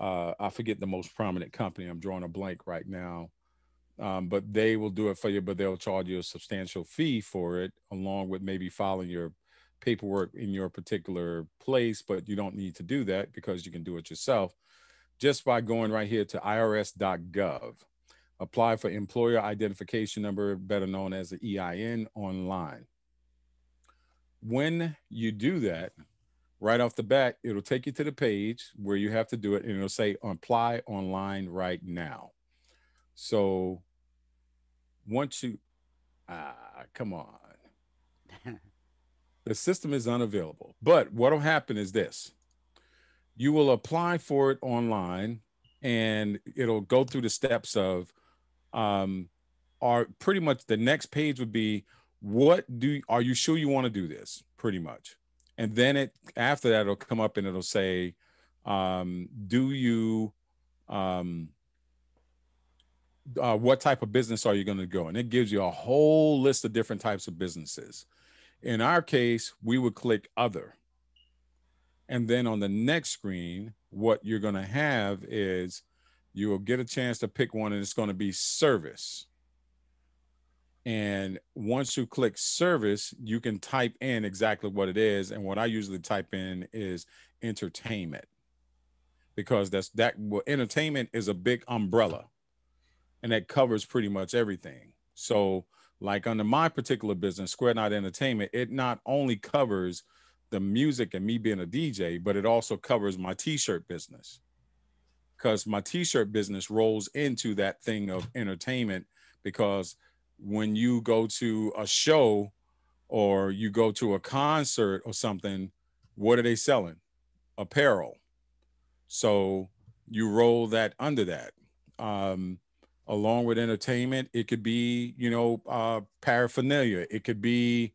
uh, I forget the most prominent company. I'm drawing a blank right now. Um, but they will do it for you, but they'll charge you a substantial fee for it, along with maybe filing your paperwork in your particular place. But you don't need to do that because you can do it yourself just by going right here to irs.gov. Apply for employer identification number, better known as the EIN, online. When you do that, right off the bat, it'll take you to the page where you have to do it and it'll say apply online right now. So once you, ah, come on. the system is unavailable. But what will happen is this you will apply for it online and it'll go through the steps of, um, are pretty much the next page would be what do are you sure you want to do this pretty much and then it after that it'll come up and it'll say um, do you um, uh, what type of business are you going to go and it gives you a whole list of different types of businesses in our case we would click other and then on the next screen what you're going to have is you will get a chance to pick one and it's going to be service and once you click service, you can type in exactly what it is. And what I usually type in is entertainment because that's that well, entertainment is a big umbrella and that covers pretty much everything. So, like under my particular business, Square Knot Entertainment, it not only covers the music and me being a DJ, but it also covers my t shirt business because my t shirt business rolls into that thing of entertainment because when you go to a show or you go to a concert or something, what are they selling? Apparel. So you roll that under that. Um, along with entertainment, it could be, you know, uh, paraphernalia, it could be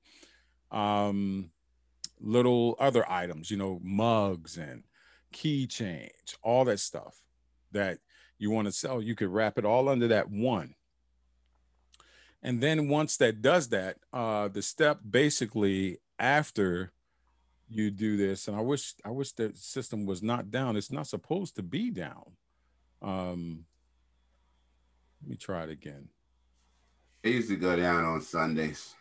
um, little other items, you know, mugs and keychains, all that stuff that you want to sell. You could wrap it all under that one and then once that does that, uh, the step basically after you do this, and I wish I wish the system was not down. It's not supposed to be down. Um, let me try it again. They used to go down on Sundays.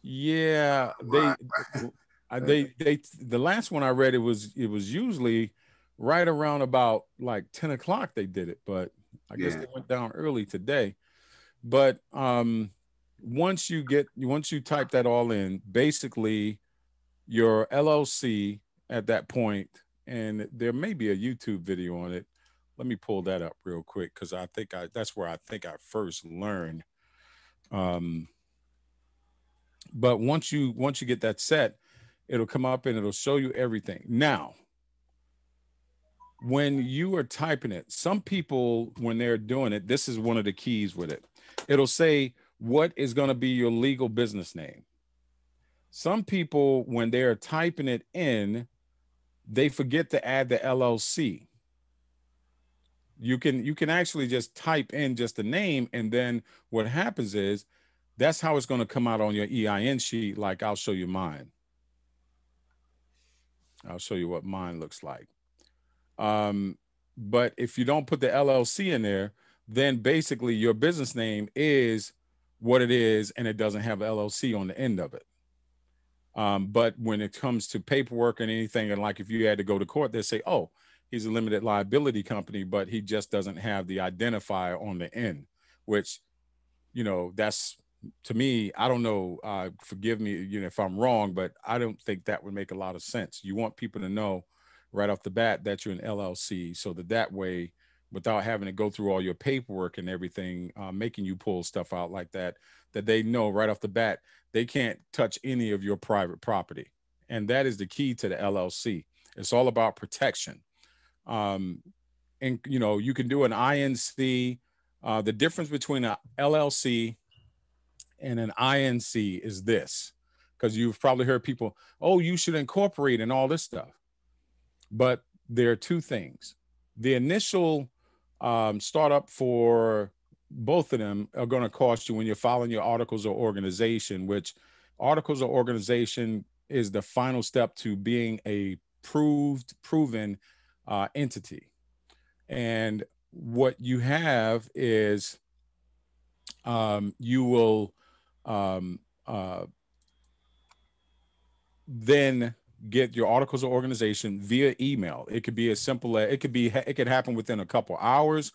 Yeah, they they they the last one I read it was it was usually right around about like ten o'clock they did it, but I guess they went down early today. But um, once you get once you type that all in, basically your LLC at that point, and there may be a YouTube video on it. Let me pull that up real quick because I think I that's where I think I first learned. Um, but once you once you get that set, it'll come up and it'll show you everything. Now, when you are typing it, some people when they're doing it, this is one of the keys with it it'll say what is going to be your legal business name. Some people, when they are typing it in, they forget to add the LLC. You can you can actually just type in just the name, and then what happens is that's how it's going to come out on your EIN sheet. Like I'll show you mine. I'll show you what mine looks like. Um, but if you don't put the LLC in there, then basically your business name is what it is and it doesn't have LLC on the end of it. Um, but when it comes to paperwork and anything, and like if you had to go to court, they say, oh, he's a limited liability company, but he just doesn't have the identifier on the end, which, you know, that's to me, I don't know. Uh, forgive me, you know, if I'm wrong, but I don't think that would make a lot of sense. You want people to know right off the bat that you're an LLC, so that that way without having to go through all your paperwork and everything, uh, making you pull stuff out like that, that they know right off the bat, they can't touch any of your private property. And that is the key to the LLC. It's all about protection. Um, and, you know, you can do an INC. Uh, the difference between an LLC and an INC is this, because you've probably heard people, oh, you should incorporate and all this stuff. But there are two things. The initial um, startup for both of them are going to cost you when you're following your articles or organization, which articles or organization is the final step to being a proved, proven uh, entity. And what you have is um, you will um, uh, then get your articles of organization via email. It could be as simple as it could be it could happen within a couple hours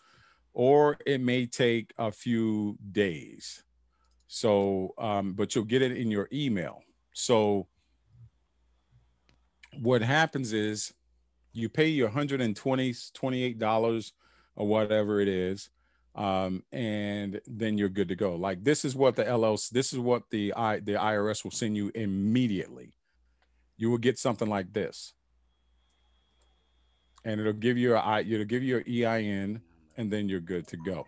or it may take a few days. So um, but you'll get it in your email. So what happens is you pay your 120 dollars or whatever it is um, and then you're good to go like this is what the llc this is what the I, the irs will send you immediately you will get something like this. And it'll give you a it'll give you your EIN and then you're good to go.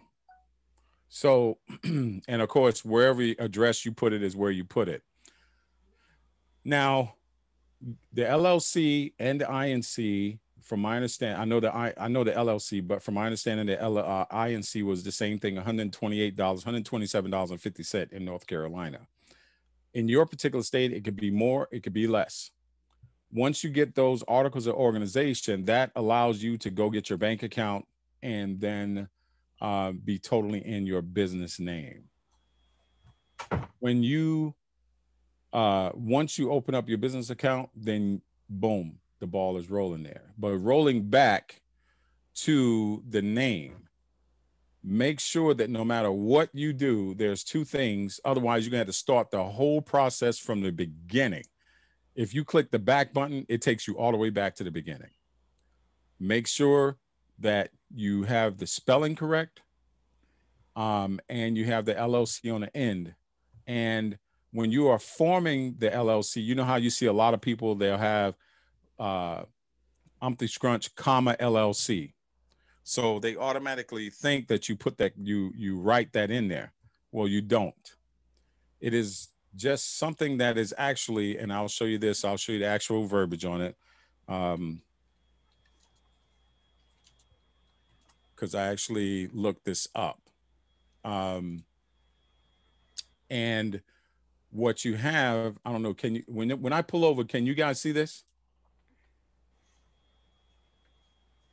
So, and of course, wherever address you put it is where you put it. Now, the LLC and the INC, from my understanding, I know the I, I know the LLC, but from my understanding, the L, uh, INC was the same thing, one hundred twenty-eight dollars, one hundred twenty-seven dollars and fifty cent in North Carolina. In your particular state, it could be more, it could be less once you get those articles of organization, that allows you to go get your bank account and then uh, be totally in your business name. When you uh, once you open up your business account, then boom, the ball is rolling there. But rolling back to the name, make sure that no matter what you do, there's two things. Otherwise, you're gonna have to start the whole process from the beginning. If you click the back button, it takes you all the way back to the beginning. Make sure that you have the spelling correct um, and you have the LLC on the end. And when you are forming the LLC, you know how you see a lot of people, they'll have uh, umpty scrunch, comma LLC. So they automatically think that you put that, you, you write that in there. Well, you don't. It is just something that is actually, and I'll show you this, I'll show you the actual verbiage on it. Um, because I actually looked this up. Um, and what you have, I don't know, can you, when, when I pull over, can you guys see this?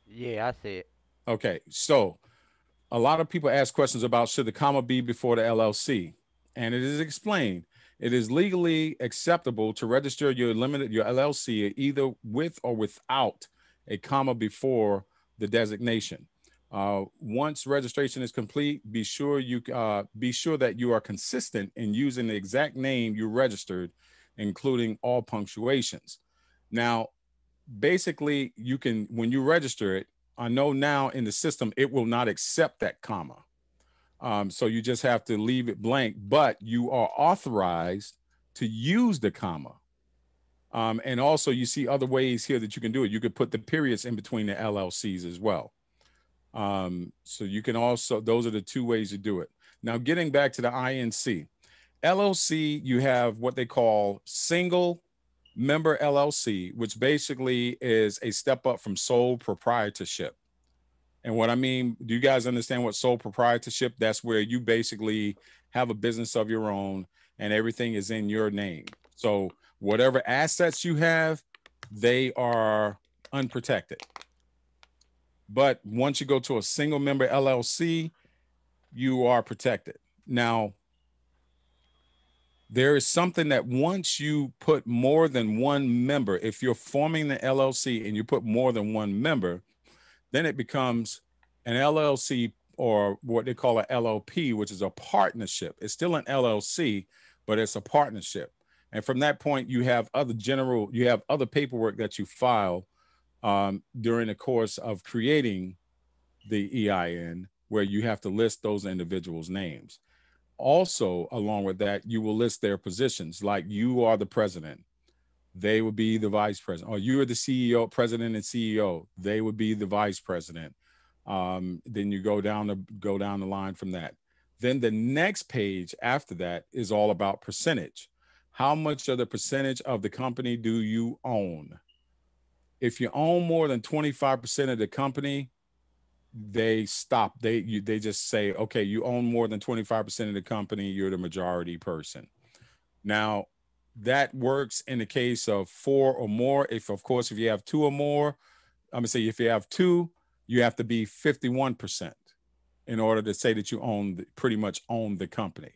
Yeah, I see it. Okay. So a lot of people ask questions about should the comma be before the LLC? And it is explained it is legally acceptable to register your limited your LLC either with or without a comma before the designation. Uh, once registration is complete, be sure you uh, be sure that you are consistent in using the exact name you registered, including all punctuations. Now, basically, you can when you register it. I know now in the system it will not accept that comma. Um, so you just have to leave it blank, but you are authorized to use the comma. Um, and also, you see other ways here that you can do it. You could put the periods in between the LLCs as well. Um, so you can also, those are the two ways to do it. Now, getting back to the INC, LLC, you have what they call single member LLC, which basically is a step up from sole proprietorship. And what I mean, do you guys understand what sole proprietorship? That's where you basically have a business of your own and everything is in your name. So whatever assets you have, they are unprotected. But once you go to a single member LLC, you are protected. Now, there is something that once you put more than one member, if you're forming the LLC and you put more than one member, then it becomes an LLC or what they call a LLP, which is a partnership. It's still an LLC, but it's a partnership. And from that point, you have other general, you have other paperwork that you file um, during the course of creating the EIN, where you have to list those individuals' names. Also, along with that, you will list their positions, like you are the president, they would be the vice president. Oh, you are the CEO, president and CEO. They would be the vice president. Um, then you go down the go down the line from that. Then the next page after that is all about percentage. How much of the percentage of the company do you own? If you own more than 25% of the company, they stop. They you, they just say, okay, you own more than 25% of the company, you're the majority person. Now, that works in the case of four or more. If, of course, if you have two or more, I'm gonna say if you have two, you have to be 51% in order to say that you own the, pretty much own the company.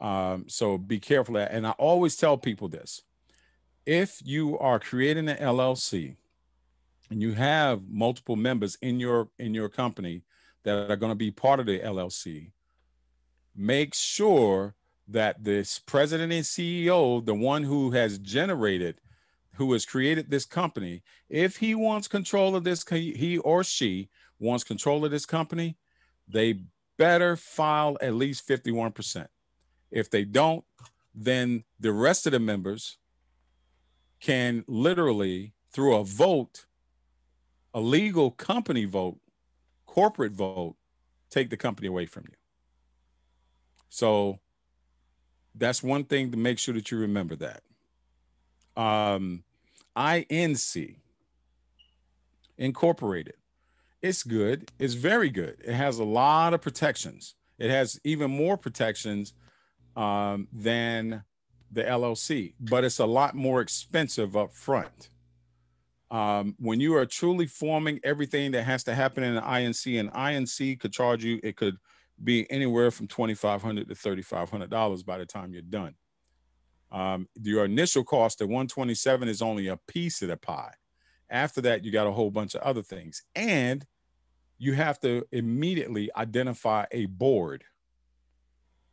Um, so be careful. That, and I always tell people this: if you are creating an LLC and you have multiple members in your in your company that are going to be part of the LLC, make sure that this president and CEO, the one who has generated, who has created this company, if he wants control of this, he or she wants control of this company, they better file at least 51%. If they don't, then the rest of the members can literally, through a vote, a legal company vote, corporate vote, take the company away from you. So that's one thing to make sure that you remember that. Um, INC Incorporated. It's good. It's very good. It has a lot of protections. It has even more protections um, than the LLC, but it's a lot more expensive up front. Um, when you are truly forming everything that has to happen in an INC, an INC could charge you, it could be anywhere from $2,500 to $3,500 by the time you're done. Um, your initial cost at 127 is only a piece of the pie. After that, you got a whole bunch of other things. And you have to immediately identify a board.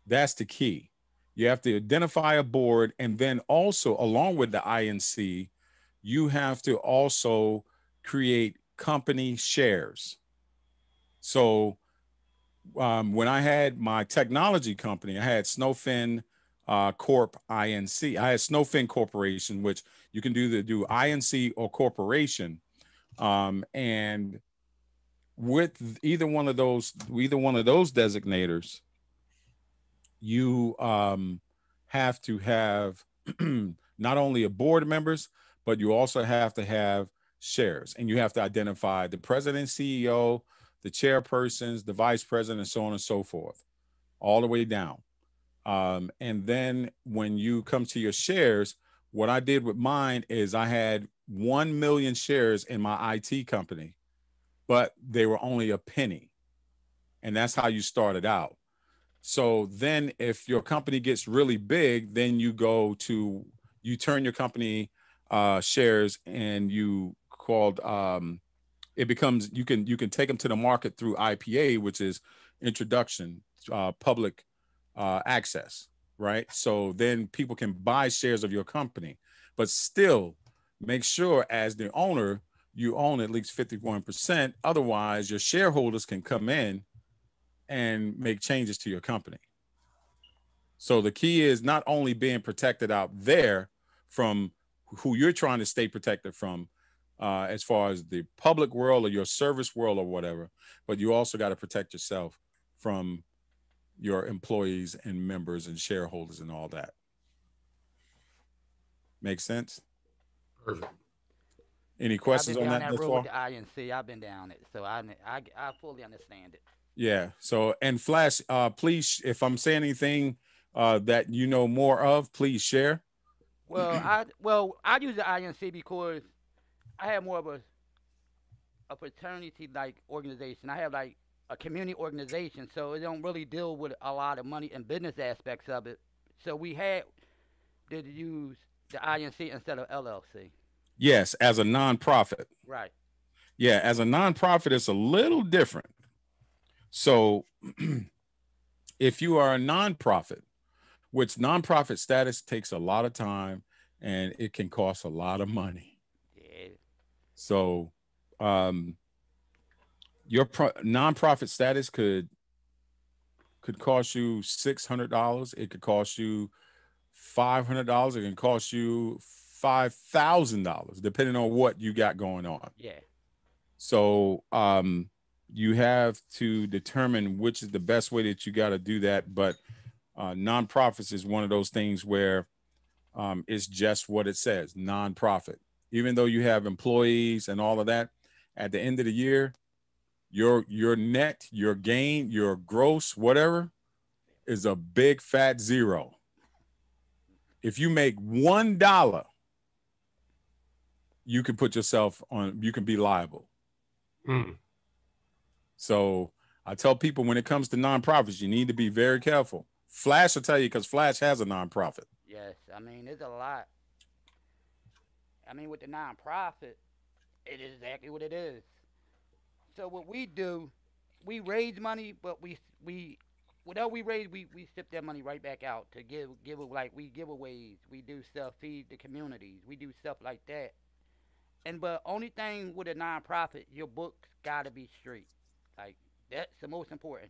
That's the key. You have to identify a board. And then also, along with the INC, you have to also create company shares. So um, when I had my technology company, I had Snowfin uh, Corp Inc. I had Snowfin Corporation, which you can do the do Inc. or corporation, um, and with either one of those either one of those designators, you um, have to have not only a board members, but you also have to have shares, and you have to identify the president, CEO, the chairpersons, the vice president, and so on and so forth, all the way down. Um, and then when you come to your shares, what I did with mine is I had 1 million shares in my IT company, but they were only a penny. And that's how you started out. So then if your company gets really big, then you go to, you turn your company uh, shares and you called um, it becomes you can you can take them to the market through IPA, which is introduction, uh, public uh, access, right? So then people can buy shares of your company, but still make sure as the owner you own at least 51%. Otherwise, your shareholders can come in and make changes to your company. So the key is not only being protected out there from who you're trying to stay protected from, uh, as far as the public world or your service world or whatever, but you also got to protect yourself from your employees and members and shareholders and all that. Make sense? Perfect. Any questions on that? that road INC, I've been down it, so I, I, I fully understand it. Yeah. So, and Flash, uh, please, if I'm saying anything uh, that you know more of, please share. Well, I well I use the INC because I have more of a a fraternity like organization. I have like a community organization, so it don't really deal with a lot of money and business aspects of it. So we had to use the INC instead of LLC. Yes, as a nonprofit. Right. Yeah, as a nonprofit, it's a little different. So if you are a nonprofit, which nonprofit status takes a lot of time and it can cost a lot of money. So, um, your pro- nonprofit status could could cost you six hundred dollars. It could cost you five hundred dollars. It can cost you five thousand dollars, depending on what you got going on. Yeah. So, um, you have to determine which is the best way that you got to do that. But uh, nonprofits is one of those things where um, it's just what it says nonprofit even though you have employees and all of that, at the end of the year, your your net, your gain, your gross, whatever, is a big fat zero. If you make one dollar, you can put yourself on. You can be liable. Mm. So I tell people when it comes to nonprofits, you need to be very careful. Flash will tell you because Flash has a nonprofit. Yes, I mean it's a lot I mean, with the nonprofit, it is exactly what it is. So what we do, we raise money, but we we whatever we raise, we we sip that money right back out to give give like we giveaways, we do stuff, feed the communities, we do stuff like that. And but only thing with a nonprofit, your books gotta be straight. Like that's the most important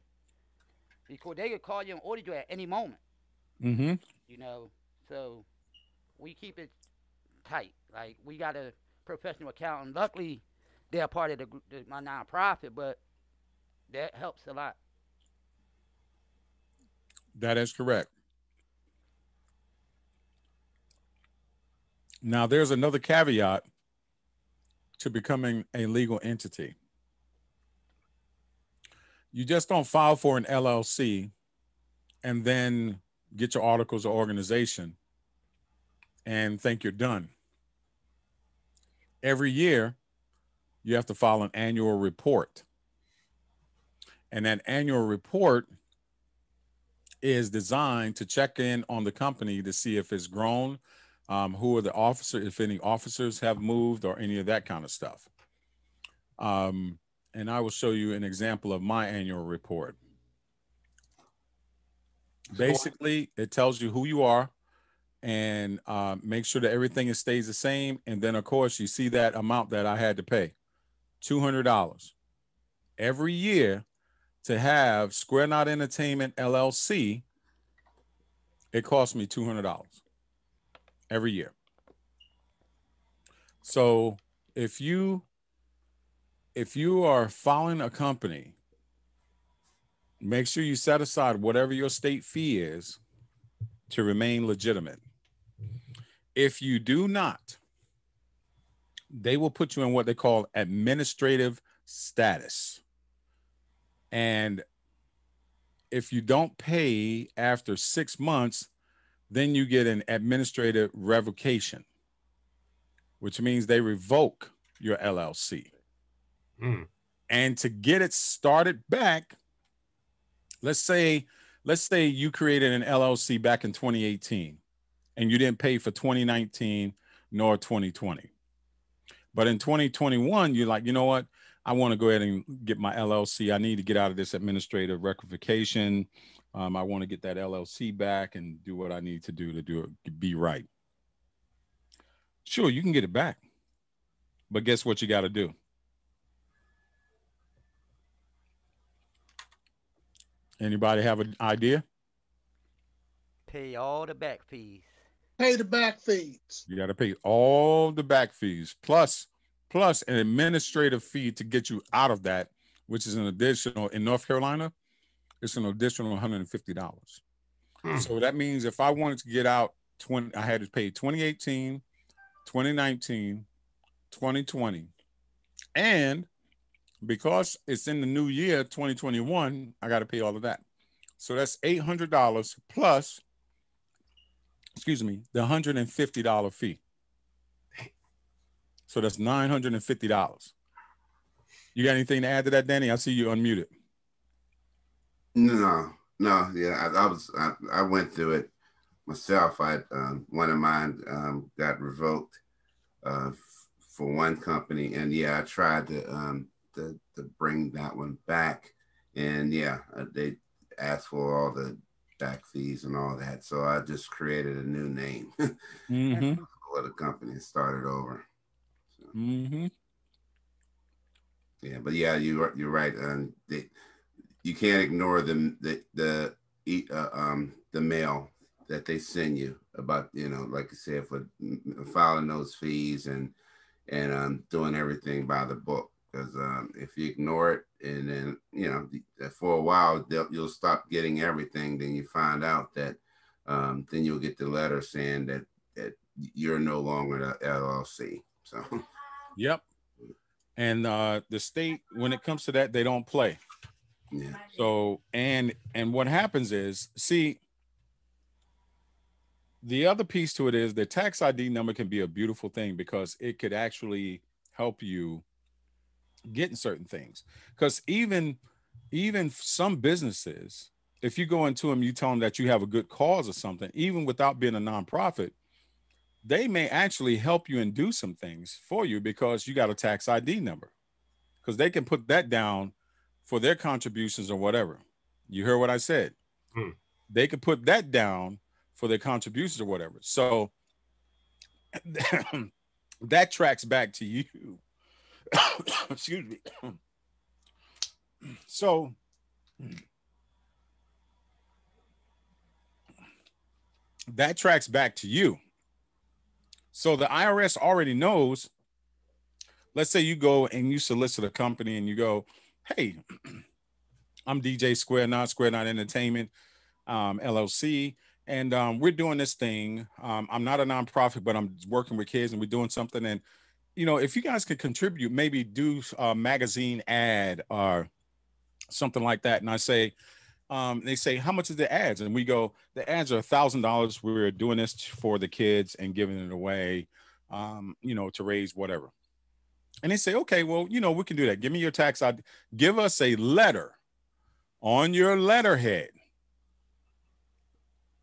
because they could call you and order you at any moment. Mm-hmm. You know, so we keep it tight. Like we got a professional accountant. Luckily, they're part of the, the my nonprofit, but that helps a lot. That is correct. Now, there's another caveat to becoming a legal entity. You just don't file for an LLC and then get your articles of organization and think you're done. Every year, you have to file an annual report. And that annual report is designed to check in on the company to see if it's grown, um, who are the officers, if any officers have moved, or any of that kind of stuff. Um, and I will show you an example of my annual report. Basically, it tells you who you are, and uh, make sure that everything stays the same. And then, of course, you see that amount that I had to pay $200 every year to have Square Knot Entertainment LLC. It cost me $200 every year. So if you if you are following a company, make sure you set aside whatever your state fee is to remain legitimate. If you do not, they will put you in what they call administrative status. And if you don't pay after six months, then you get an administrative revocation, which means they revoke your LLC. Mm. And to get it started back, let's say let's say you created an LLC back in 2018 and you didn't pay for 2019 nor 2020. But in 2021, you're like, you know what? I want to go ahead and get my LLC. I need to get out of this administrative rectification. Um, I want to get that LLC back and do what I need to do to do it, be right. Sure, you can get it back. But guess what you got to do? Anybody have an idea? Pay all the back fees pay the back fees. You got to pay all the back fees plus plus an administrative fee to get you out of that, which is an additional in North Carolina. It's an additional one hundred and fifty dollars. Hmm. So that means if I wanted to get out, twenty, I had to pay 2018, 2019, 2020, and because it's in the new year 2021, I got to pay all of that. So that's eight hundred dollars plus excuse me, the $150 fee. So that's $950. You got anything to add to that, Danny? I see you unmuted. No, no, yeah, I, I was, I, I, went through it myself. I um, one of mine um, got revoked uh, for one company, and yeah, I tried to, um, to to bring that one back, and yeah, uh, they asked for all the back fees and all that. So I just created a new name mm-hmm. for the company and started over. So. Mm-hmm. Yeah, but yeah, you you're right. Um, they, you can't ignore the the the uh, um the mail that they send you about you know like I said for filing those fees and and um, doing everything by the book because um, if you ignore it and then you know for a while you'll stop getting everything then you find out that um, then you'll get the letter saying that, that you're no longer an llc so yep and uh, the state when it comes to that they don't play yeah. so and and what happens is see the other piece to it is the tax id number can be a beautiful thing because it could actually help you getting certain things because even even some businesses if you go into them you tell them that you have a good cause or something even without being a nonprofit they may actually help you and do some things for you because you got a tax id number because they can put that down for their contributions or whatever you hear what i said hmm. they can put that down for their contributions or whatever so that tracks back to you excuse me. so that tracks back to you. So the IRS already knows. Let's say you go and you solicit a company and you go, hey, I'm DJ Square Not Square Not Entertainment um, LLC, and um, we're doing this thing. Um, I'm not a nonprofit, but I'm working with kids and we're doing something. And you know, if you guys could contribute, maybe do a magazine ad or something like that. And I say, um, they say, how much is the ads? And we go, the ads are a thousand dollars. We're doing this for the kids and giving it away, um, you know, to raise whatever. And they say, okay, well, you know, we can do that. Give me your tax. i give us a letter on your letterhead,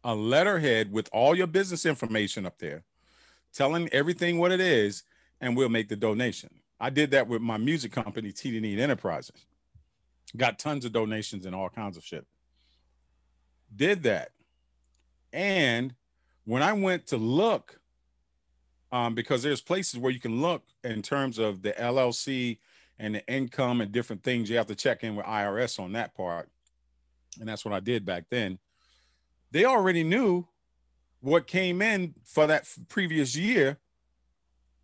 a letterhead with all your business information up there, telling everything what it is and we'll make the donation. I did that with my music company, TDN Enterprises. Got tons of donations and all kinds of shit. Did that. And when I went to look, um, because there's places where you can look in terms of the LLC and the income and different things, you have to check in with IRS on that part. And that's what I did back then. They already knew what came in for that previous year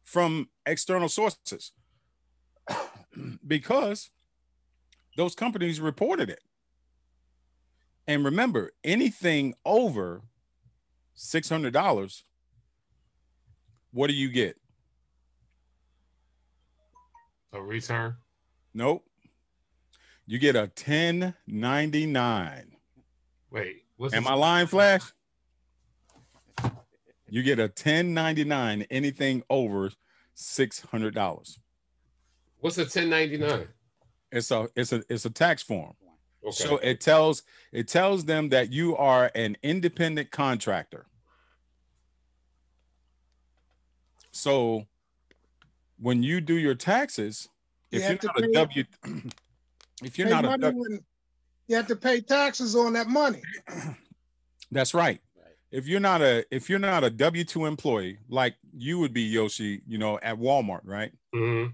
from external sources because those companies reported it. And remember, anything over $600, what do you get? A return? Nope. You get a 1099. Wait, what's am I lying, Flash? You get a 1099 anything over $600. What's a 1099? It's a it's a it's a tax form. Okay. So it tells it tells them that you are an independent contractor. So when you do your taxes, if you're not a W, it. if you're not a W, you have to pay taxes on that money. That's right if you're not a if you're not a W two employee like you would be Yoshi, you know, at Walmart, right? Mm-hmm.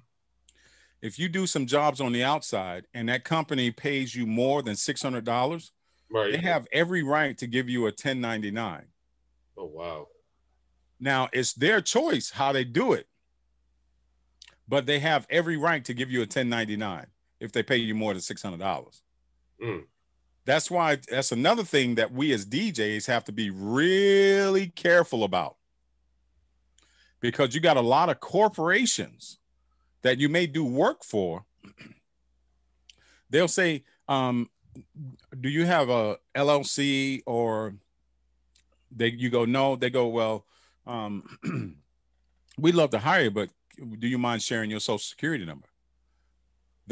If you do some jobs on the outside and that company pays you more than six hundred dollars, right. they have every right to give you a ten ninety nine. Oh wow! Now it's their choice how they do it, but they have every right to give you a ten ninety nine if they pay you more than six hundred dollars. Mm that's why that's another thing that we as DJs have to be really careful about. Because you got a lot of corporations that you may do work for. They'll say, um, do you have a LLC or they you go, no, they go, well, um, we'd love to hire you, but do you mind sharing your social security number?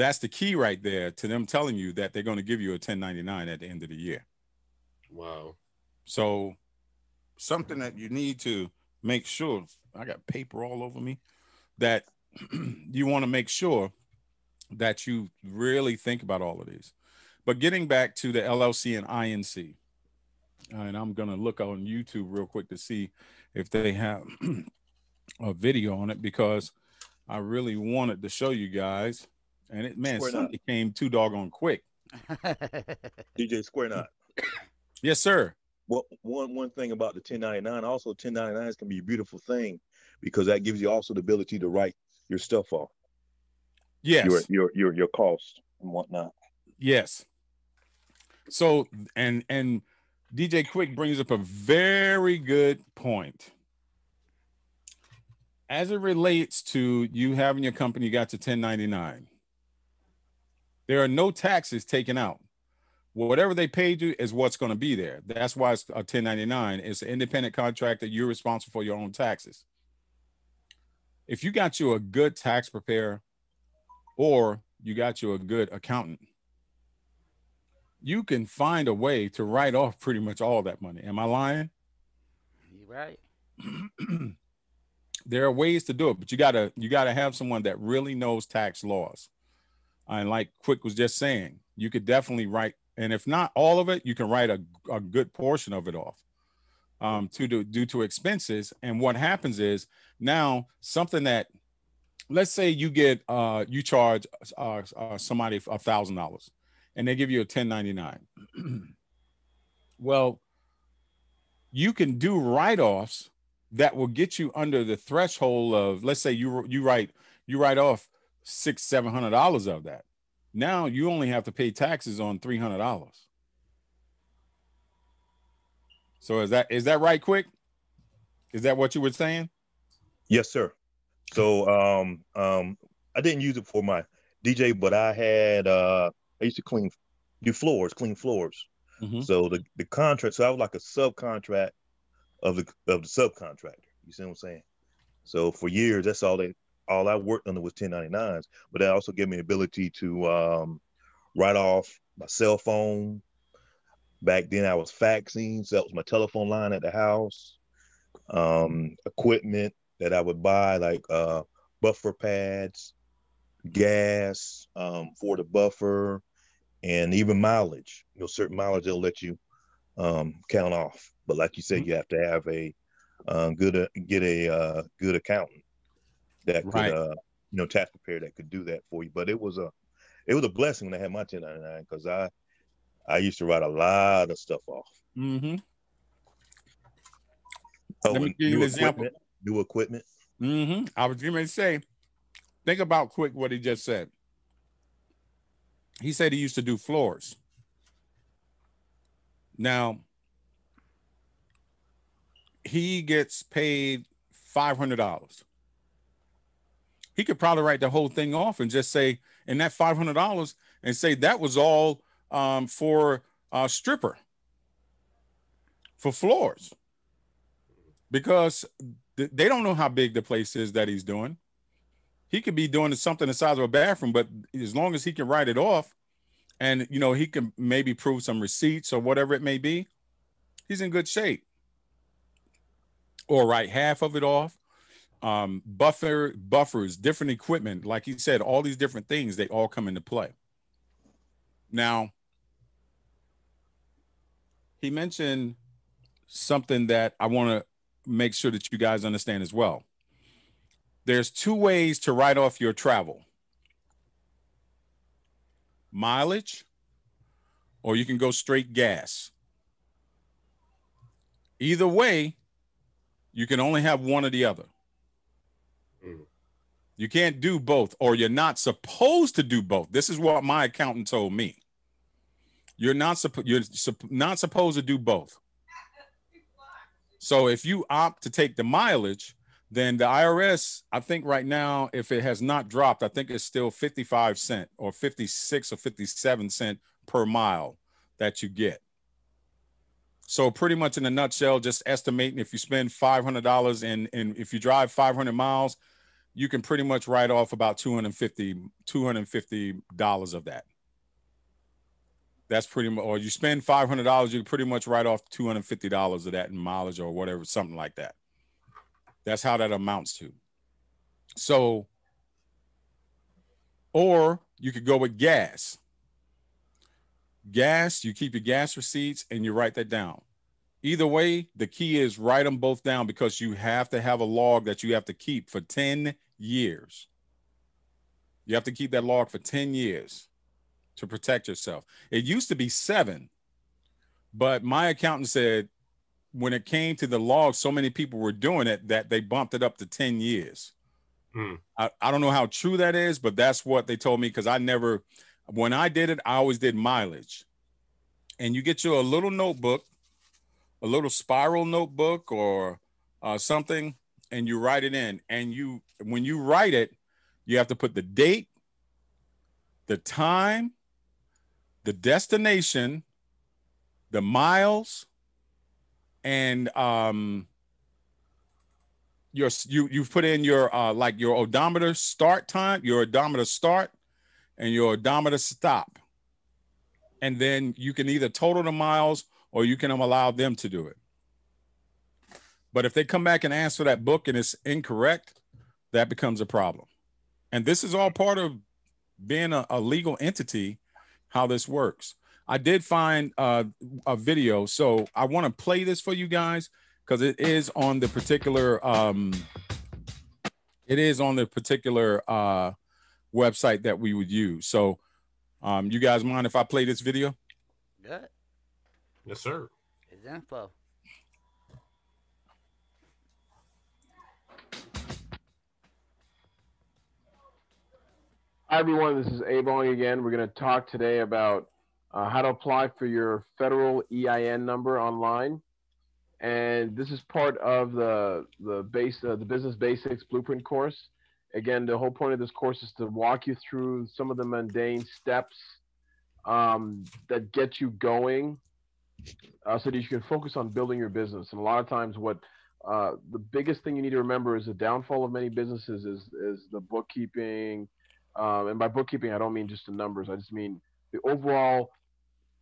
that's the key right there to them telling you that they're going to give you a 1099 at the end of the year. Wow. So something that you need to make sure I got paper all over me that you want to make sure that you really think about all of these. But getting back to the LLC and INC, and I'm going to look on YouTube real quick to see if they have a video on it because I really wanted to show you guys and it man, Square Sunday came too doggone quick. DJ Square Knot. yes, sir. Well, one one thing about the 1099, also 1099s can be a beautiful thing because that gives you also the ability to write your stuff off. Yes. Your your your your cost and whatnot. Yes. So and and DJ Quick brings up a very good point. As it relates to you having your company got to 1099, there are no taxes taken out. Whatever they paid you is what's going to be there. That's why it's a uh, 1099. It's an independent contractor. You're responsible for your own taxes. If you got you a good tax preparer or you got you a good accountant, you can find a way to write off pretty much all that money. Am I lying? you right. there are ways to do it, but you gotta you gotta have someone that really knows tax laws. And like Quick was just saying, you could definitely write, and if not all of it, you can write a, a good portion of it off um, to do, due to expenses. And what happens is now something that, let's say you get, uh, you charge uh, uh, somebody a thousand dollars, and they give you a 1099. well, you can do write-offs that will get you under the threshold of, let's say you you write you write off six, seven hundred dollars of that. Now you only have to pay taxes on three hundred dollars. So is that is that right? Quick, is that what you were saying? Yes, sir. So um, um, I didn't use it for my DJ, but I had uh, I used to clean do floors, clean floors. Mm-hmm. So the the contract, so I was like a subcontract of the of the subcontractor. You see what I'm saying? So for years, that's all they all I worked under was 1099s, but that also gave me the ability to um, write off my cell phone. Back then, I was faxing, so that was my telephone line at the house. Um, equipment that I would buy, like uh, buffer pads, gas um, for the buffer, and even mileage. You know, certain mileage they'll let you um, count off. But like you said, mm-hmm. you have to have a uh, good uh, get a uh, good accountant that could, right. uh, you know, tax preparer that could do that for you. But it was a, it was a blessing when I had my 1099 because I, I used to write a lot of stuff off. Mm-hmm. Oh, Let me give you an example. New equipment. Mm-hmm. I was going to say, think about quick what he just said. He said he used to do floors. Now, he gets paid five hundred dollars he could probably write the whole thing off and just say, "In that five hundred dollars, and say that was all um, for a stripper for floors, because th- they don't know how big the place is that he's doing. He could be doing something the size of a bathroom, but as long as he can write it off, and you know he can maybe prove some receipts or whatever it may be, he's in good shape. Or write half of it off, um, buffer buffers, different equipment. Like you said, all these different things, they all come into play. Now, he mentioned something that I want to make sure that you guys understand as well. There's two ways to write off your travel mileage, or you can go straight gas. Either way, you can only have one or the other. You can't do both, or you're not supposed to do both. This is what my accountant told me. You're not supposed you're not supposed to do both. So if you opt to take the mileage, then the IRS, I think right now, if it has not dropped, I think it's still 55 cent or 56 or 57 cent per mile that you get. So pretty much in a nutshell, just estimating if you spend $500 and, and if you drive 500 miles, you can pretty much write off about 250 $250 of that. That's pretty much, or you spend $500, you pretty much write off $250 of that in mileage or whatever, something like that. That's how that amounts to. So, or you could go with gas. Gas, you keep your gas receipts and you write that down either way, the key is write them both down because you have to have a log that you have to keep for 10 years. You have to keep that log for 10 years to protect yourself. It used to be seven, but my accountant said when it came to the log, so many people were doing it that they bumped it up to 10 years. Hmm. I, I don't know how true that is, but that's what they told me because I never, when I did it, I always did mileage. And you get you a little notebook a little spiral notebook or uh, something and you write it in and you when you write it you have to put the date the time the destination the miles and um your you you put in your uh like your odometer start time your odometer start and your odometer stop and then you can either total the miles or you can allow them to do it. But if they come back and ask for that book and it's incorrect, that becomes a problem. And this is all part of being a, a legal entity, how this works. I did find uh, a video, so I want to play this for you guys because it is on the particular um, it is on the particular uh, website that we would use. So, um, you guys mind if I play this video? Good. Yes, sir. His info. Hi, everyone. This is Abong again. We're going to talk today about uh, how to apply for your federal EIN number online. And this is part of the, the, base, uh, the Business Basics Blueprint course. Again, the whole point of this course is to walk you through some of the mundane steps um, that get you going uh, so that you can focus on building your business. And a lot of times, what uh, the biggest thing you need to remember is the downfall of many businesses is is the bookkeeping. Um, and by bookkeeping, I don't mean just the numbers. I just mean the overall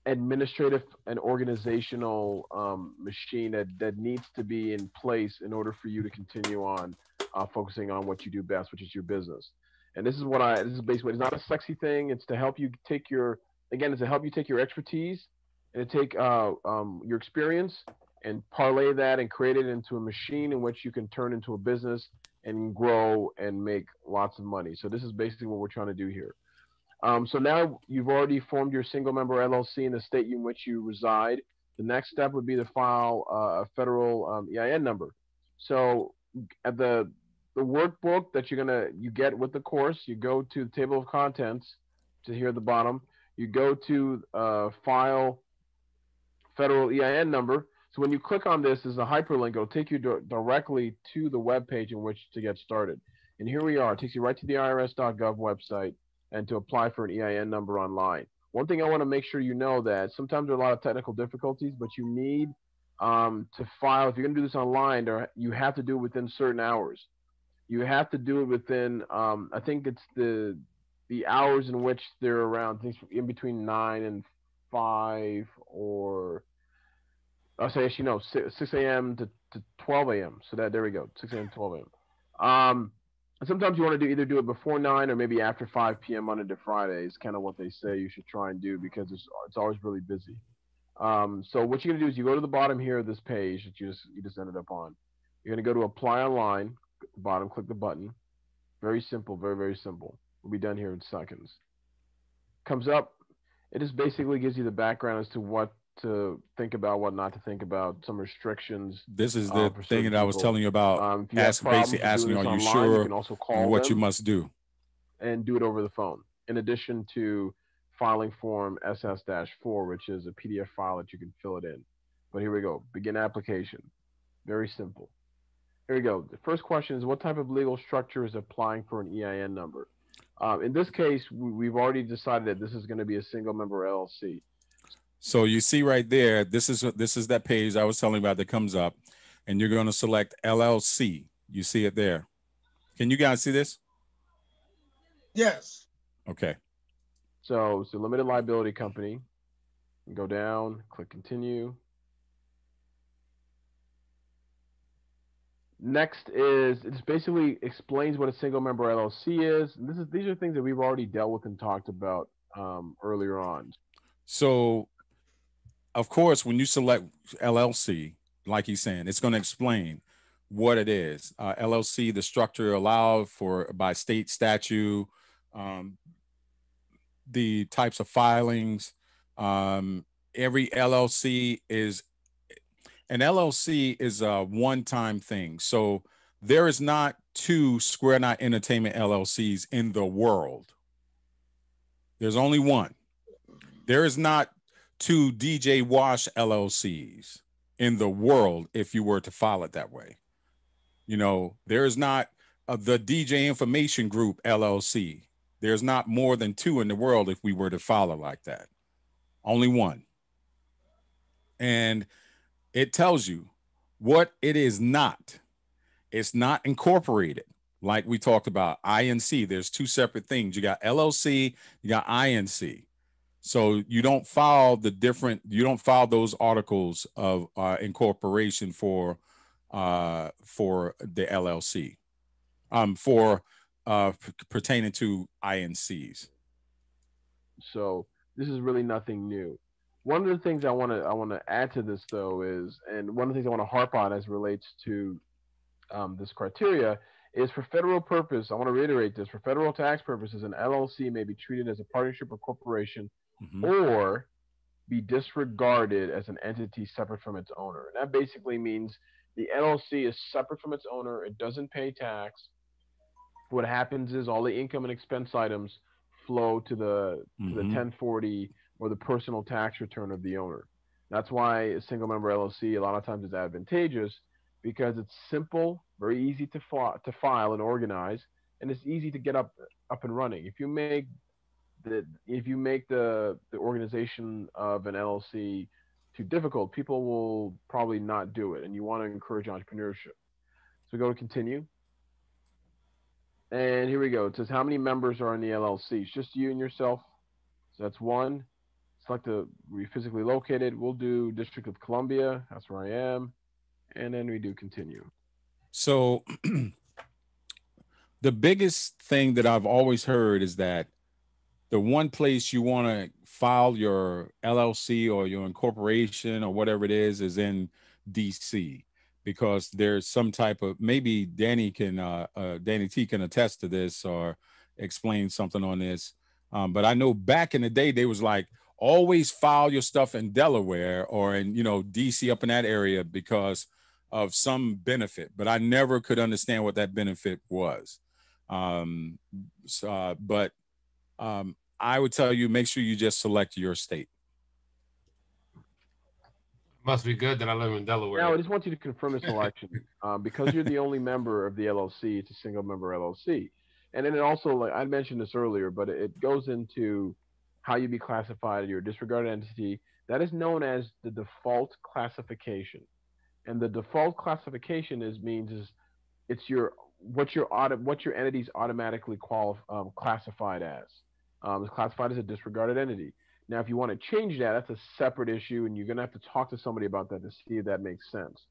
administrative and organizational um, machine that, that needs to be in place in order for you to continue on uh, focusing on what you do best, which is your business. And this is what I this is basically it's not a sexy thing. It's to help you take your again, it's to help you take your expertise and take uh, um, your experience and parlay that and create it into a machine in which you can turn into a business and grow and make lots of money. So this is basically what we're trying to do here. Um, so now you've already formed your single member LLC in the state in which you reside. The next step would be to file uh, a federal um, EIN number. So at the the workbook that you're gonna you get with the course, you go to the table of contents to here at the bottom. You go to uh, file federal EIN number. So when you click on this as a hyperlink, it'll take you directly to the web page in which to get started. And here we are. It takes you right to the IRS.gov website and to apply for an EIN number online. One thing I want to make sure you know that sometimes there are a lot of technical difficulties, but you need um, to file. If you're going to do this online, you have to do it within certain hours. You have to do it within, um, I think it's the the hours in which they're around, things in between nine and five or I say actually no, six, 6 a.m. To, to 12 a.m. So that there we go, 6 a.m. 12 a.m. Um, sometimes you want to do either do it before nine or maybe after 5 p.m. on to Friday is kind of what they say you should try and do because it's it's always really busy. Um, so what you're gonna do is you go to the bottom here of this page that you just you just ended up on. You're gonna go to apply online, bottom click the button. Very simple, very very simple. We'll be done here in seconds. Comes up. It just basically gives you the background as to what to think about, what not to think about, some restrictions. This is uh, the um, thing that I was telling you about. Um, you ask, basically asking, are online, you sure? You can also call what you must do, and do it over the phone. In addition to filing form SS-4, which is a PDF file that you can fill it in. But here we go. Begin application. Very simple. Here we go. The first question is, what type of legal structure is applying for an EIN number? Um, in this case, we, have already decided that this is going to be a single member LLC. So you see right there, this is this is that page I was telling about that comes up, and you're going to select LLC. You see it there. Can you guys see this? Yes. Okay. So it's a limited liability company. Go down, click continue. Next is it basically explains what a single member LLC is. And this is these are things that we've already dealt with and talked about um, earlier on. So of course, when you select LLC, like he's saying, it's going to explain what it is. Uh, LLC, the structure allowed for by state statute, um, the types of filings. Um, every LLC is an LLC is a one-time thing. So there is not two Square Knot Entertainment LLCs in the world. There's only one. There is not two DJ Wash LLCs in the world if you were to file it that way. You know, there is not uh, the DJ Information Group LLC. There's not more than two in the world if we were to file it like that. Only one. And it tells you what it is not. It's not incorporated like we talked about. INC, there's two separate things. You got LLC, you got INC. So you don't file the different, you don't file those articles of uh, incorporation for uh, for the LLC, um, for uh, pertaining to INCs. So this is really nothing new. One of the things I want to I want to add to this though is, and one of the things I want to harp on as relates to um, this criteria is for federal purpose. I want to reiterate this: for federal tax purposes, an LLC may be treated as a partnership or corporation mm-hmm. or be disregarded as an entity separate from its owner. And that basically means the LLC is separate from its owner, it doesn't pay tax. What happens is all the income and expense items flow to the mm-hmm. to the 1040 mm-hmm. or the personal tax return of the owner. That's why a single member LLC a lot of times is advantageous because it's simple, very easy to, fi- to file and organize, and it's easy to get up up and running. If you make that if you make the the organization of an LLC too difficult, people will probably not do it, and you want to encourage entrepreneurship. So we go to continue. And here we go. It says how many members are in the LLC? It's just you and yourself. So that's one. Select the we physically located. We'll do District of Columbia. That's where I am. And then we do continue. So the biggest thing that I've always heard is that the one place you want to file your LLC or your incorporation or whatever it is is in DC because there's some type of maybe Danny can uh, uh, Danny T can attest to this or explain something on this. Um, but I know back in the day they was like always file your stuff in Delaware or in you know DC up in that area because of some benefit. But I never could understand what that benefit was. Um, uh, but um, I would tell you make sure you just select your state. Must be good that I live in Delaware. Now, I just want you to confirm this election um, because you're the only member of the LLC. It's a single member LLC, and then it also like I mentioned this earlier, but it goes into how you be classified your disregarded entity. That is known as the default classification, and the default classification is means is it's your what your audit what your entity's automatically qualif- um, classified as um, is classified as a disregarded entity. Now, if you want to change that, that's a separate issue, and you're going to have to talk to somebody about that to see if that makes sense.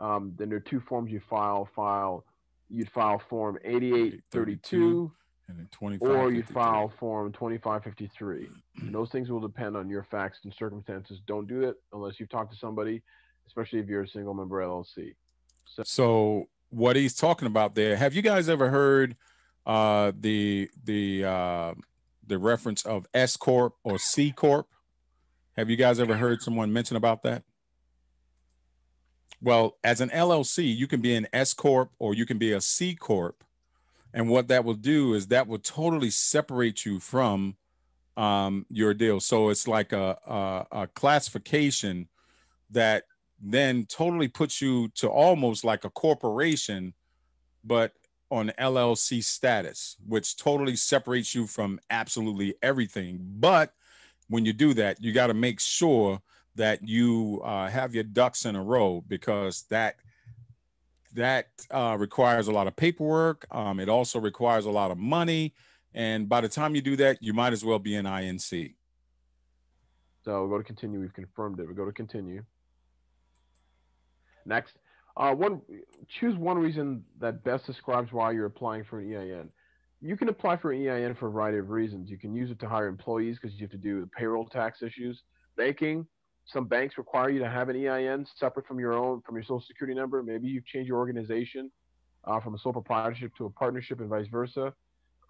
Um, then there are two forms you file. File you'd file form 8832, and then Or you file form 2553. And those things will depend on your facts and circumstances. Don't do it unless you've talked to somebody, especially if you're a single member LLC. So, so what he's talking about there, have you guys ever heard uh, the the uh, the reference of S corp or C corp. Have you guys ever heard someone mention about that? Well, as an LLC, you can be an S corp or you can be a C corp, and what that will do is that will totally separate you from um, your deal. So it's like a, a, a classification that then totally puts you to almost like a corporation, but on LLC status, which totally separates you from absolutely everything. But when you do that, you got to make sure that you uh, have your ducks in a row because that that uh, requires a lot of paperwork. Um, it also requires a lot of money, and by the time you do that, you might as well be an INC. So we'll go to continue. We've confirmed it. We we'll go to continue. Next, uh, one choose one reason that best describes why you're applying for an EIN. You can apply for an EIN for a variety of reasons. You can use it to hire employees because you have to do payroll tax issues, banking. Some banks require you to have an EIN separate from your own from your Social Security number. Maybe you've changed your organization uh, from a sole proprietorship to a partnership, and vice versa.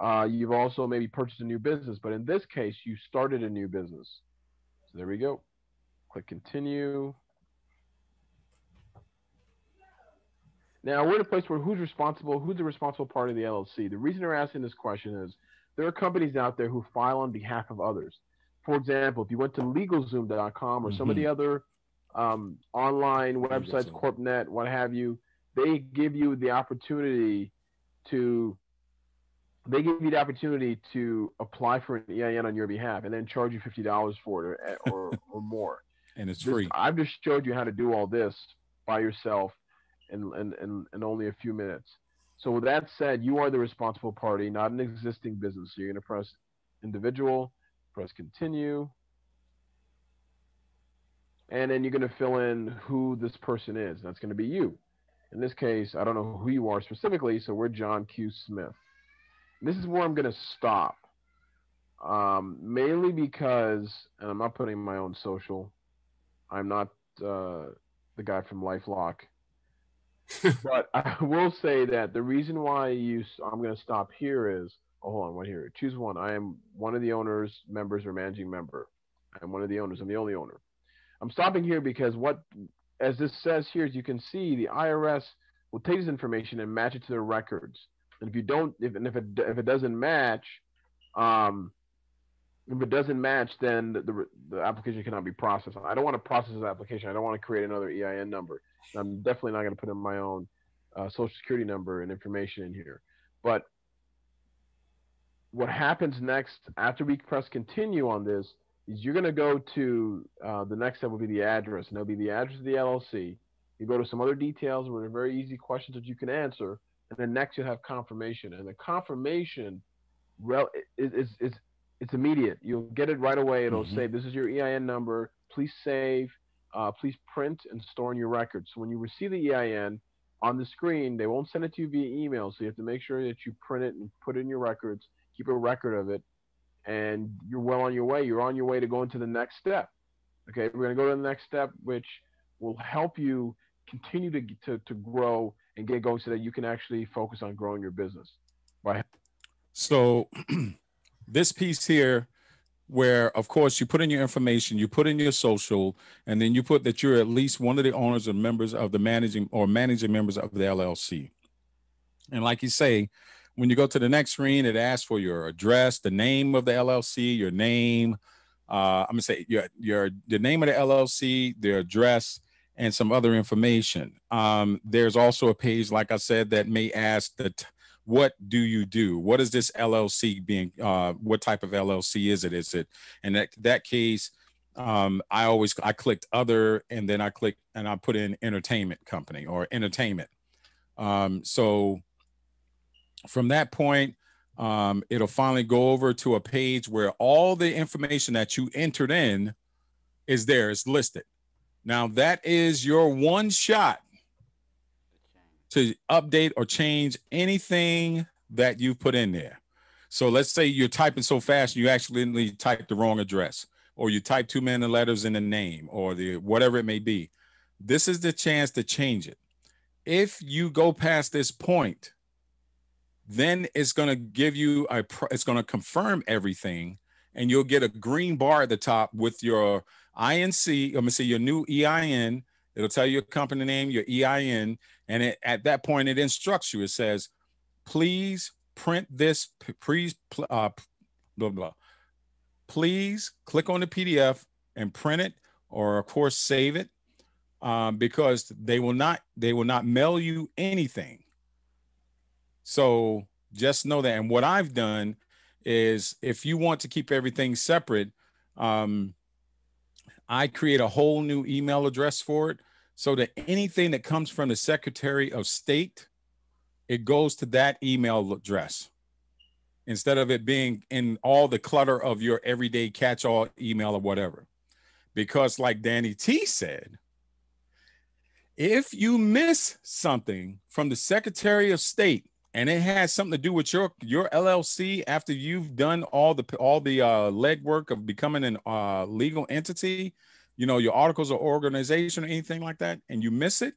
Uh, you've also maybe purchased a new business, but in this case, you started a new business. So there we go. Click continue. Now we're in a place where who's responsible? Who's the responsible part of the LLC? The reason they're asking this question is there are companies out there who file on behalf of others. For example, if you went to LegalZoom.com or mm-hmm. some of the mm-hmm. other um, online websites, CorpNet, what have you, they give you the opportunity to they give you the opportunity to apply for an EIN on your behalf and then charge you fifty dollars for it eh, or, or, or more. and it's this, free. I've just showed you how to do all this by yourself in, in, in, in only a few minutes. So with that said, you are the responsible party, not an existing business. So you're going to press individual, press continue, and then you're going to fill in who this person is. That's going to be you. In this case, I don't know who you are specifically, so we're John Q. Smith. this is where I'm going to stop, um, mainly because, and I'm not putting my own social. I'm not uh, the guy from LifeLock but I will say that the reason why you I'm going to stop here is oh, hold on one here. Choose one. I am one of the owners, members, or managing member. I'm one of the owners. I'm the only owner. I'm stopping here because what as this says here, as you can see, the IRS will take this information and match it to their records. And if you don't, if, and if it if it doesn't match, um, if it doesn't match, then the, the, the application cannot be processed. I don't want to process the application. I don't want to create another EIN number. I'm definitely not going to put in my own uh, social security number and information in here. But what happens next after we press continue on this is you're going to go to uh, the next step will be the address, and it'll be the address of the LLC. You go to some other details where they're very easy questions that you can answer, and then next you'll have confirmation. And the confirmation rel- is, is, is it's immediate. You'll get it right away. It'll mm-hmm. say this is your EIN number. Please save uh, please print and store in your records. So when you receive the EIN on the screen, they won't send it to you via email. So you have to make sure that you print it and put it in your records, keep a record of it, and you're well on your way. You're on your way to going to the next step. Okay, we're going to go to the next step, which will help you continue to, to, to grow and get going so that you can actually focus on growing your business. Right. So this piece here where of course you put in your information you put in your social and then you put that you're at least one of the owners or members of the managing or managing members of the llc and like you say when you go to the next screen it asks for your address the name of the llc your name uh, i'm gonna say your your the name of the llc their address and some other information um, there's also a page like i said that may ask that what do you do? What is this LLC being? Uh, what type of LLC is it? Is it? And that that case, um, I always I clicked other, and then I clicked and I put in entertainment company or entertainment. Um, so from that point, um, it'll finally go over to a page where all the information that you entered in is there. It's listed. Now that is your one shot to update or change anything that you've put in there. So let's say you're typing so fast you accidentally type the wrong address, or you type too many letters in the name, or the whatever it may be. This is the chance to change it. If you go past this point, then it's going to give you a it's going to confirm everything and you'll get a green bar at the top with your inc i'm going to say your new ein it'll tell you your company name your ein and it, at that point, it instructs you. It says, please print this, please, uh, blah, blah. Please click on the PDF and print it, or of course, save it. Um, because they will not they will not mail you anything so just know that and what i've done is if you want to keep everything separate um, i create a whole new email address for it so that anything that comes from the Secretary of State, it goes to that email address instead of it being in all the clutter of your everyday catch all email or whatever. Because, like Danny T said, if you miss something from the Secretary of State and it has something to do with your your LLC after you've done all the all the uh, legwork of becoming a uh, legal entity, you know, your articles or organization or anything like that, and you miss it,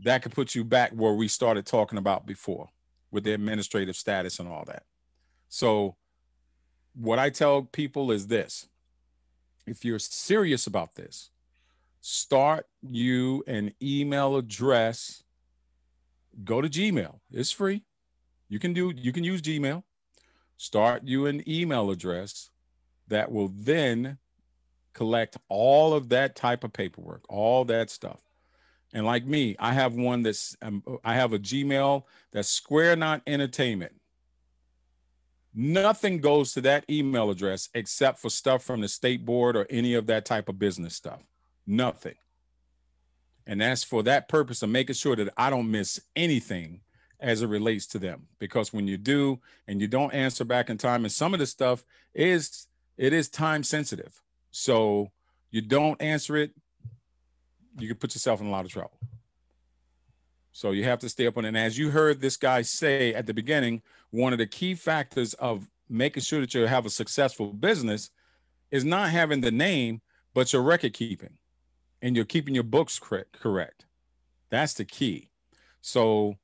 that could put you back where we started talking about before with the administrative status and all that. So, what I tell people is this if you're serious about this, start you an email address, go to Gmail, it's free. You can do, you can use Gmail. Start you an email address that will then collect all of that type of paperwork, all that stuff. And like me, I have one that's um, I have a Gmail that's Square Not Entertainment. Nothing goes to that email address except for stuff from the state board or any of that type of business stuff. Nothing. And that's for that purpose of making sure that I don't miss anything as it relates to them. Because when you do and you don't answer back in time, and some of the stuff is it is time sensitive. So you don't answer it, you can put yourself in a lot of trouble. So you have to stay up on it. And as you heard this guy say at the beginning, one of the key factors of making sure that you have a successful business is not having the name, but your record keeping and you're keeping your books correct. correct. That's the key. So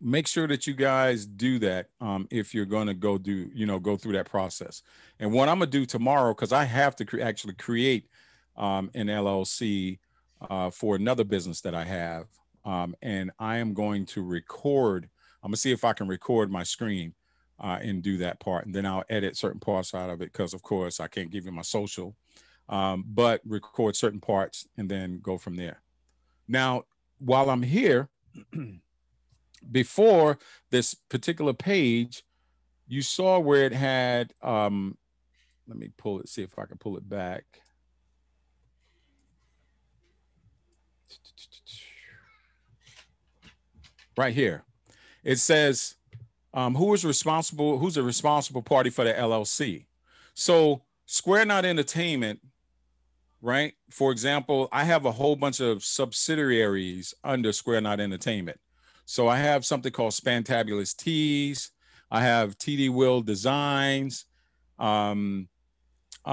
make sure that you guys do that um, if you're going to go do you know go through that process and what i'm going to do tomorrow because i have to cre- actually create um, an llc uh, for another business that i have um, and i am going to record i'm going to see if i can record my screen uh, and do that part and then i'll edit certain parts out of it because of course i can't give you my social um, but record certain parts and then go from there now while i'm here before this particular page, you saw where it had, um, let me pull it, see if I can pull it back. Right here. It says, um, who is responsible, who's a responsible party for the LLC? So Square Not Entertainment, right? For example, I have a whole bunch of subsidiaries under Square Not Entertainment. So I have something called Spantabulous Tees. I have TD Will Designs. Um, uh,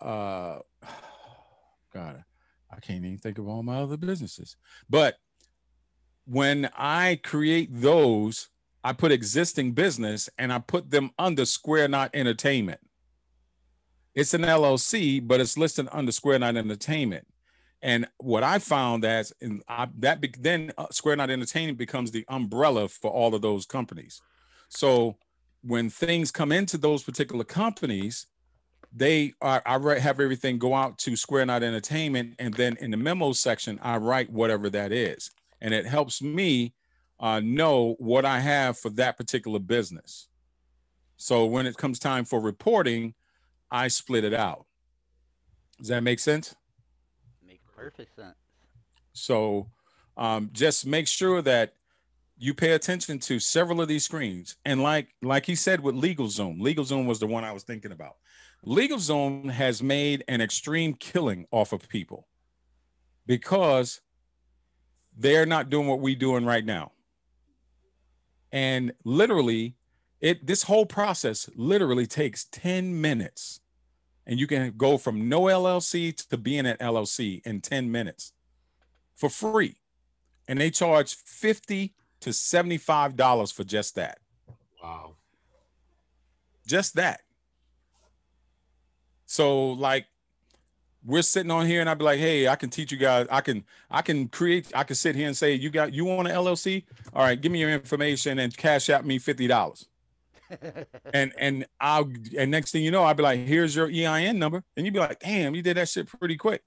uh, God, I can't even think of all my other businesses. But when I create those, I put existing business and I put them under Square Knot Entertainment. It's an LLC, but it's listed under Square Knot Entertainment. And what I found as in, I, that be, then uh, Square Not Entertainment becomes the umbrella for all of those companies. So when things come into those particular companies, they are I write, have everything go out to Square Not Entertainment, and then in the memo section, I write whatever that is, and it helps me uh, know what I have for that particular business. So when it comes time for reporting, I split it out. Does that make sense? Perfect sense. So um, just make sure that you pay attention to several of these screens. And like like he said with LegalZoom, LegalZoom was the one I was thinking about. LegalZoom has made an extreme killing off of people because they're not doing what we're doing right now. And literally, it this whole process literally takes 10 minutes and you can go from no LLC to being an LLC in 10 minutes for free. And they charge 50 to $75 for just that. Wow. Just that. So like we're sitting on here and I'd be like, hey, I can teach you guys. I can I can create, I can sit here and say, you got you want an LLC? All right, give me your information and cash out me $50 and and I'll and next thing you know, I'll be like, here's your EIN number. And you'd be like, damn, you did that shit pretty quick.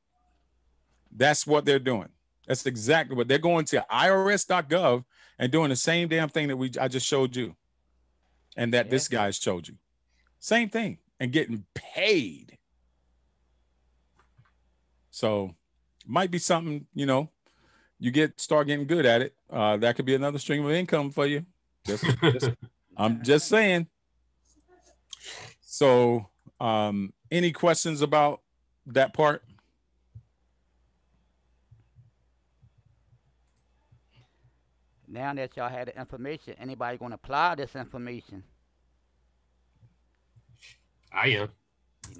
That's what they're doing. That's exactly what they're going to IRS.gov and doing the same damn thing that we I just showed you. And that yeah. this guy showed you. Same thing. And getting paid. So might be something, you know, you get start getting good at it. Uh, that could be another stream of income for you. Just, just, I'm just saying. So, um, any questions about that part? Now that y'all had the information, anybody going to apply this information? I am. You know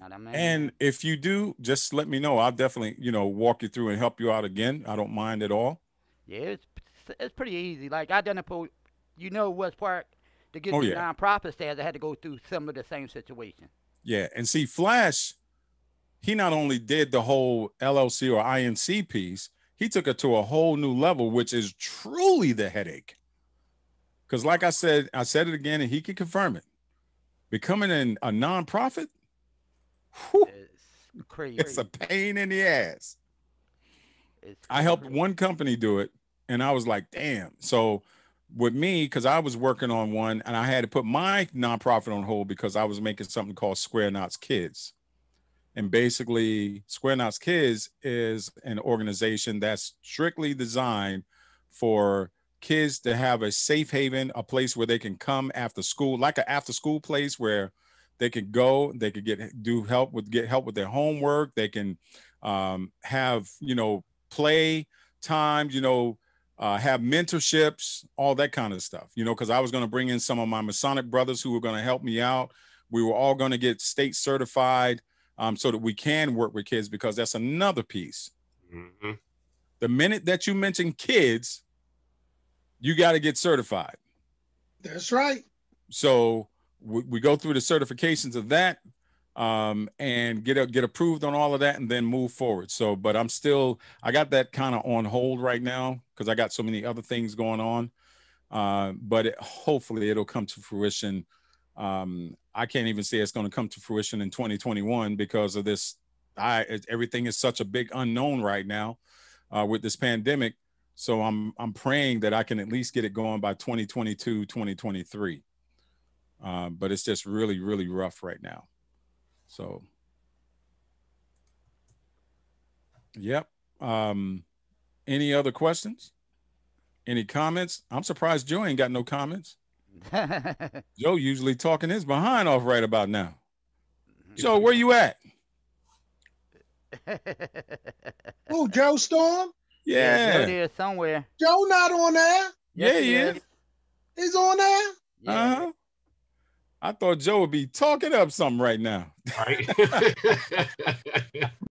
what I mean? And if you do, just let me know. I'll definitely, you know, walk you through and help you out again. I don't mind at all. Yeah, it's, it's pretty easy. Like I done it for, you know, West Park to get oh, the yeah. nonprofits had to go through some of the same situation. Yeah, and see, Flash, he not only did the whole LLC or INC piece, he took it to a whole new level, which is truly the headache. Because, like I said, I said it again, and he can confirm it. Becoming an, a nonprofit, whew, it's crazy. It's a pain in the ass. I helped one company do it, and I was like, "Damn!" So with me because I was working on one and I had to put my nonprofit on hold because I was making something called Square Knots Kids. And basically, Square Knots Kids is an organization that's strictly designed for kids to have a safe haven, a place where they can come after school, like an after school place where they can go, they could get do help with get help with their homework, they can um, have you know play times, you know uh, have mentorships, all that kind of stuff, you know, because I was going to bring in some of my Masonic brothers who were going to help me out. We were all going to get state certified um, so that we can work with kids because that's another piece. Mm-hmm. The minute that you mention kids, you got to get certified. That's right. So we, we go through the certifications of that um, and get a, get approved on all of that and then move forward. So, but I'm still I got that kind of on hold right now because I got so many other things going on. Uh, but it, hopefully it'll come to fruition. Um, I can't even say it's going to come to fruition in 2021 because of this. I it, everything is such a big unknown right now uh, with this pandemic. So I'm I'm praying that I can at least get it going by 2022, 2023. Uh, but it's just really, really rough right now. So, yep. Um, any other questions? Any comments? I'm surprised Joe ain't got no comments. Joe usually talking his behind off right about now. Joe, where you at? oh, Joe Storm? Yeah. yeah Joe there somewhere. Joe not on there. Yes, yeah, he, he is. is. He's on there. Yeah. Uh-huh. I thought Joe would be talking up something right now. Right.